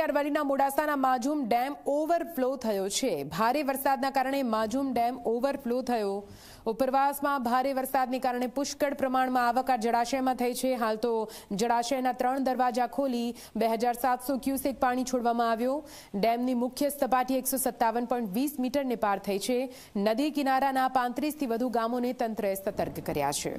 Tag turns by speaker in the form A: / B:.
A: મોટી અરવલ્લીના મોડાસાના માજુમ dam overflow થયો છે ભારે વરસાદના કારણે માજુમ ડેમ ઓવરફ્લો થયો ઉપરવાસમાં ભારે વરસાદને કારણે પુષ્કળ પ્રમાણમાં આવક જળાશયમાં થઈ છે હાલ તો જળાશયના ત્રણ દરવાજા ખોલી બે હજાર સાતસો ક્યુસેક પાણી છોડવામાં આવ્યો ડેમની મુખ્ય સપાટી એકસો સત્તાવન પોઈન્ટ વીસ મીટરને પાર થઈ છે નદી કિનારાના પાંત્રીસથી વધુ ગામોને તંત્રએ સતર્ક કર્યા છે